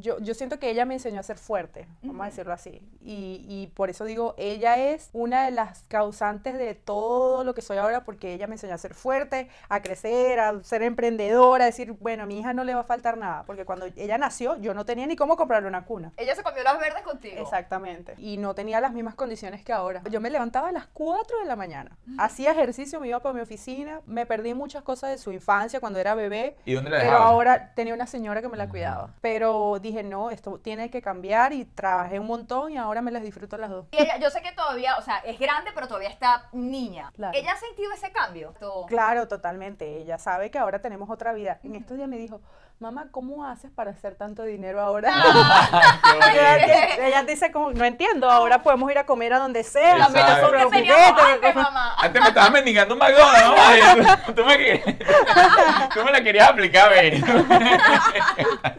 yo, yo siento que ella me enseñó a ser fuerte, vamos a decirlo así. Y, y, por eso digo, ella es una de las causantes de todo lo que soy ahora, porque ella me enseñó a ser fuerte, a crecer, a ser emprendedora, a decir, bueno, a mi hija no le va a faltar nada, porque cuando ella nació, yo no tenía ni cómo comprarle una cuna. Ella se comió las verdes contigo. Exactamente. Y no tenía las mismas condiciones que ahora. Yo me levantaba a las 4 de la mañana, hacía ejercicio, me iba para mi oficina, me perdí muchas cosas de su infancia cuando era bebé. ¿Y dónde la Pero ahora tenía una señora que me la cuidaba. Pero dije, no, esto tiene que cambiar y trabajé un montón y ahora me las disfruto las dos. yo sé que todavía, o sea, es grande, pero todavía está niña. ¿Ella ha sentido ese cambio? Claro, totalmente. Ella sabe que ahora tenemos otra vida. En estos días me dijo, mamá, ¿cómo haces para hacer tanto dinero ahora? Ah. ella, dice, no entiendo, ahora podemos ir a comer a donde sea. Antes me estabas mendigando un vagón, ¿no? Tú me, la querías aplicar, ver...